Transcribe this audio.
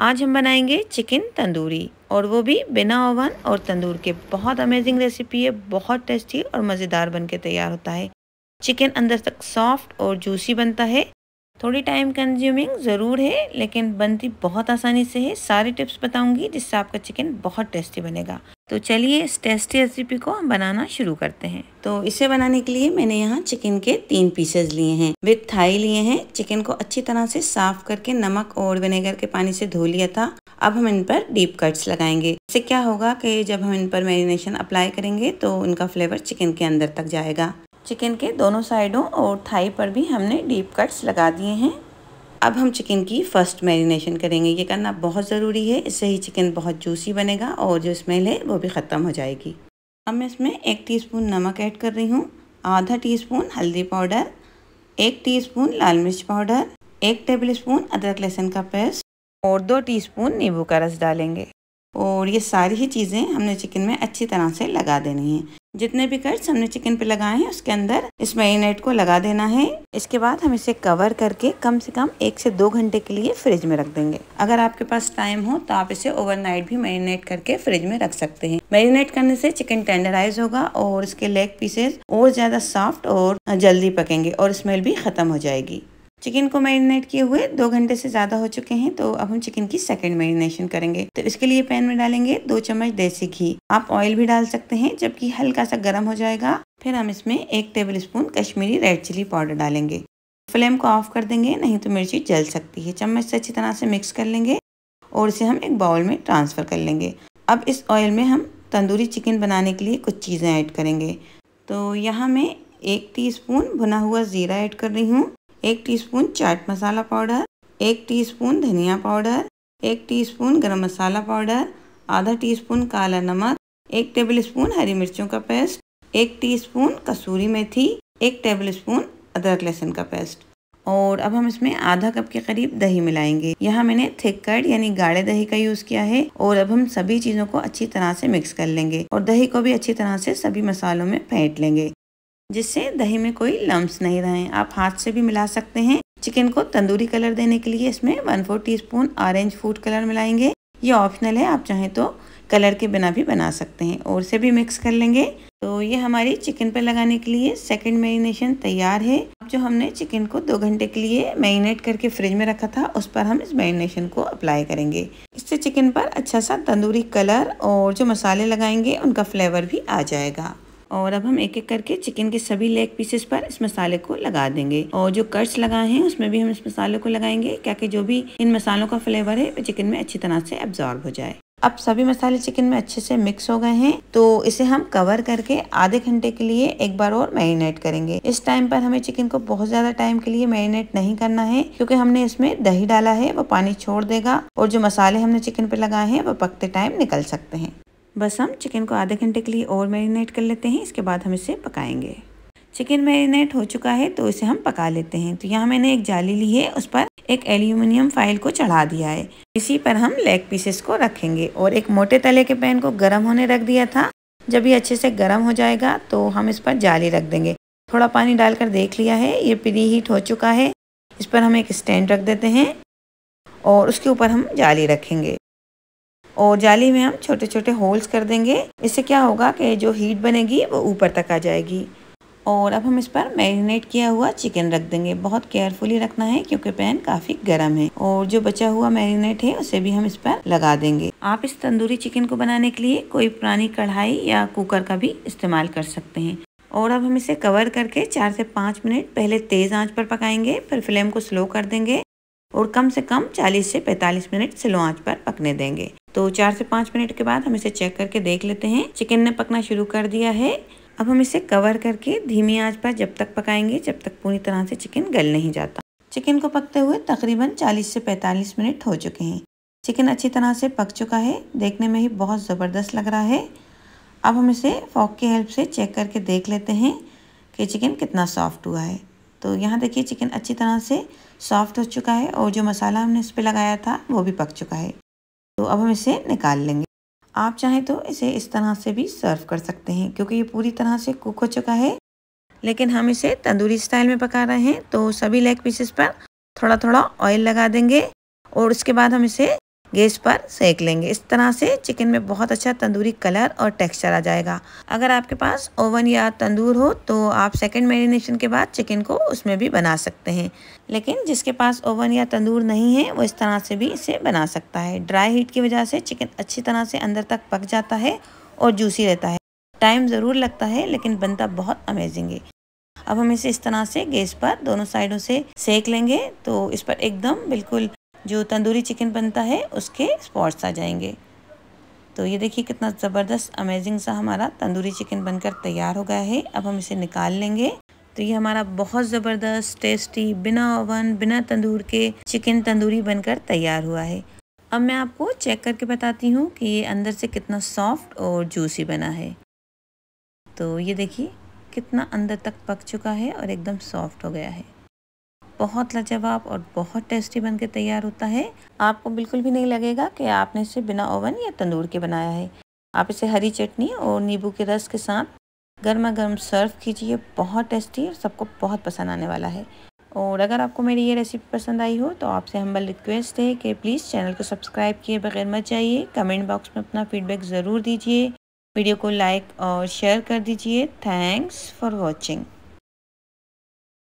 आज हम बनाएंगे चिकन तंदूरी और वो भी बिना ओवन और तंदूर के बहुत अमेजिंग रेसिपी है बहुत टेस्टी और मज़ेदार बन के तैयार होता है चिकन अंदर तक सॉफ्ट और जूसी बनता है थोड़ी टाइम कंज्यूमिंग ज़रूर है लेकिन बनती बहुत आसानी से है सारी टिप्स बताऊंगी जिससे आपका चिकन बहुत टेस्टी बनेगा तो चलिए इस टेस्टी रेसिपी को हम बनाना शुरू करते हैं तो इसे बनाने के लिए मैंने यहाँ चिकन के तीन पीसेस लिए हैं विथ थाई लिए हैं चिकन को अच्छी तरह से साफ करके नमक और विनेगर के पानी से धो लिया था अब हम इन पर डीप कट्स लगाएंगे इससे क्या होगा कि जब हम इन पर मैरिनेशन अप्लाई करेंगे तो इनका फ्लेवर चिकन के अंदर तक जाएगा चिकन के दोनों साइडों और थाई पर भी हमने डीप कट्स लगा दिए हैं अब हम चिकन की फ़र्स्ट मैरिनेशन करेंगे ये करना बहुत ज़रूरी है इससे ही चिकन बहुत जूसी बनेगा और जो स्मेल है वो भी ख़त्म हो जाएगी अब मैं इसमें एक टीस्पून नमक ऐड कर रही हूँ आधा टीस्पून हल्दी पाउडर एक टीस्पून लाल मिर्च पाउडर एक टेबलस्पून अदरक लहसुन का पेस्ट और दो टीस्पून नींबू का रस डालेंगे और ये सारी ही चीज़ें हमने चिकन में अच्छी तरह से लगा देनी है जितने भी कट्स हमने चिकन पे लगाए हैं उसके अंदर इस मैरिनेट को लगा देना है इसके बाद हम इसे कवर करके कम से कम एक से दो घंटे के लिए फ्रिज में रख देंगे अगर आपके पास टाइम हो तो आप इसे ओवरनाइट भी मैरिनेट करके फ्रिज में रख सकते हैं मैरिनेट करने से चिकन टेंडराइज होगा और इसके लेग पीसेस और ज्यादा सॉफ्ट और जल्दी पकेंगे और स्मेल भी खत्म हो जाएगी चिकन को मैरिनेट किए हुए दो घंटे से ज़्यादा हो चुके हैं तो अब हम चिकन की सेकेंड मैरिनेशन करेंगे तो इसके लिए पैन में डालेंगे दो चम्मच देसी घी आप ऑयल भी डाल सकते हैं जबकि हल्का सा गर्म हो जाएगा फिर हम इसमें एक tablespoon Kashmiri red chilli powder डालेंगे फ्लेम को ऑफ कर देंगे नहीं तो मिर्ची जल सकती है चम्मच से अच्छी तरह से मिक्स कर लेंगे और इसे हम एक बाउल में ट्रांसफ़र कर लेंगे अब इस ऑयल में हम तंदूरी चिकन बनाने के लिए कुछ चीज़ें ऐड करेंगे तो यहाँ मैं एक टीस्पून भुना हुआ ज़ीरा ऐड कर रही हूँ एक टीस्पून चाट मसाला पाउडर एक टीस्पून धनिया पाउडर एक टीस्पून गरम मसाला पाउडर आधा टीस्पून काला नमक एक टेबल स्पून हरी मिर्चों का पेस्ट एक टीस्पून कसूरी मेथी एक टेबल स्पून अदरक लहसुन का पेस्ट और अब हम इसमें आधा कप के करीब दही मिलाएंगे यहाँ मैंने थिक कट यानी गाढ़े दही का यूज़ किया है और अब हम सभी चीज़ों को अच्छी तरह से मिक्स कर लेंगे और दही को भी अच्छी तरह से सभी मसालों में फेंट लेंगे जिससे दही में कोई लम्ब नहीं रहे आप हाथ से भी मिला सकते हैं चिकन को तंदूरी कलर देने के लिए इसमें one fourth orange food colour मिलाएंगे ये ऑप्शनल है आप चाहें तो कलर के बिना भी बना सकते हैं और से भी मिक्स कर लेंगे तो ये हमारी चिकन पर लगाने के लिए सेकंड मैरिनेशन तैयार है अब जो हमने चिकन को दो घंटे के लिए मैरिनेट करके फ्रिज में रखा था उस पर हम इस मैरिनेशन को अप्लाई करेंगे इससे चिकन पर अच्छा सा तंदूरी कलर और जो मसाले लगाएंगे उनका फ्लेवर भी आ जाएगा और अब हम एक एक करके चिकन के सभी लेग पीसेस पर इस मसाले को लगा देंगे और जो कर्ट्स लगाए हैं उसमें भी हम इस मसाले को लगाएंगे क्या जो भी इन मसालों का फ्लेवर है वो चिकन में अच्छी तरह से एब्जॉर्ब हो जाए अब सभी मसाले चिकन में अच्छे से मिक्स हो गए हैं तो इसे हम कवर करके आधे घंटे के लिए एक बार और मैरिनेट करेंगे इस टाइम पर हमें चिकन को बहुत ज्यादा टाइम के लिए मैरिनेट नहीं करना है क्योंकि हमने इसमें दही डाला है वो पानी छोड़ देगा और जो मसाले हमने चिकन पर लगाए हैं वो पकते टाइम निकल सकते हैं बस हम चिकन को आधे घंटे के लिए और मैरिनेट कर लेते हैं इसके बाद हम इसे पकाएंगे चिकन मैरिनेट हो चुका है तो इसे हम पका लेते हैं तो यहाँ मैंने एक जाली ली है उस पर एक एल्यूमिनियम फाइल को चढ़ा दिया है इसी पर हम लेग पीसेस को रखेंगे और एक मोटे तले के पैन को गर्म होने रख दिया था जब ये अच्छे से गर्म हो जाएगा तो हम इस पर जाली रख देंगे थोड़ा पानी डालकर देख लिया है ये प्री हीट हो चुका है इस पर हम एक स्टैंड रख देते हैं और उसके ऊपर हम जाली रखेंगे और जाली में हम छोटे छोटे होल्स कर देंगे इससे क्या होगा कि जो हीट बनेगी वो ऊपर तक आ जाएगी और अब हम इस पर मैरिनेट किया हुआ चिकन रख देंगे बहुत केयरफुली रखना है क्योंकि पैन काफ़ी गर्म है और जो बचा हुआ मैरिनेट है उसे भी हम इस पर लगा देंगे आप इस तंदूरी चिकन को बनाने के लिए कोई पुरानी कढ़ाई या कुकर का भी इस्तेमाल कर सकते हैं और अब हम इसे कवर करके चार से पाँच मिनट पहले तेज़ आंच पर पकाएंगे फिर फ्लेम को स्लो कर देंगे और कम से कम 40 से 45 मिनट स्लो आंच पर पकने देंगे तो चार से पाँच मिनट के बाद हम इसे चेक करके देख लेते हैं चिकन ने पकना शुरू कर दिया है अब हम इसे कवर करके धीमी आंच पर जब तक पकाएंगे जब तक पूरी तरह से चिकन गल नहीं जाता चिकन को पकते हुए तकरीबन 40 से 45 मिनट हो चुके हैं चिकन अच्छी तरह से पक चुका है देखने में ही बहुत ज़बरदस्त लग रहा है अब हम इसे फॉक की हेल्प से चेक करके देख लेते हैं कि चिकन कितना सॉफ्ट हुआ है तो यहाँ देखिए चिकन अच्छी तरह से सॉफ्ट हो चुका है और जो मसाला हमने इस पर लगाया था वो भी पक चुका है तो अब हम इसे निकाल लेंगे आप चाहें तो इसे इस तरह से भी सर्व कर सकते हैं क्योंकि ये पूरी तरह से कुक हो चुका है लेकिन हम इसे तंदूरी स्टाइल में पका रहे हैं तो सभी लेग पीसेस पर थोड़ा थोड़ा ऑयल लगा देंगे और उसके बाद हम इसे गैस पर सेक लेंगे इस तरह से चिकन में बहुत अच्छा तंदूरी कलर और टेक्सचर आ जाएगा अगर आपके पास ओवन या तंदूर हो तो आप सेकंड मैरिनेशन के बाद चिकन को उसमें भी बना सकते हैं लेकिन जिसके पास ओवन या तंदूर नहीं है वो इस तरह से भी इसे बना सकता है ड्राई हीट की वजह से चिकन अच्छी तरह से अंदर तक पक जाता है और जूसी रहता है टाइम ज़रूर लगता है लेकिन बनता बहुत अमेजिंग है अब हम इसे इस तरह से गैस पर दोनों साइडों से सेक लेंगे तो इस पर एकदम बिल्कुल जो तंदूरी चिकन बनता है उसके स्पॉट्स आ जाएंगे तो ये देखिए कितना ज़बरदस्त अमेजिंग सा हमारा तंदूरी चिकन बनकर तैयार हो गया है अब हम इसे निकाल लेंगे तो ये हमारा बहुत ज़बरदस्त टेस्टी बिना ओवन बिना तंदूर के चिकन तंदूरी बनकर तैयार हुआ है अब मैं आपको चेक करके बताती हूँ कि ये अंदर से कितना सॉफ्ट और जूसी बना है तो ये देखिए कितना अंदर तक पक चुका है और एकदम सॉफ्ट हो गया है बहुत लाजवाब और बहुत टेस्टी बनके तैयार होता है आपको बिल्कुल भी नहीं लगेगा कि आपने इसे बिना ओवन या तंदूर के बनाया है आप इसे हरी चटनी और नींबू के रस के साथ गर्मा गर्म सर्व कीजिए बहुत टेस्टी और सबको बहुत पसंद आने वाला है और अगर आपको मेरी ये रेसिपी पसंद आई हो तो आपसे हम्बल रिक्वेस्ट है कि प्लीज़ चैनल को सब्सक्राइब किए बगैर मत जाइए कमेंट बॉक्स में अपना फीडबैक ज़रूर दीजिए वीडियो को लाइक और शेयर कर दीजिए थैंक्स फॉर वॉचिंग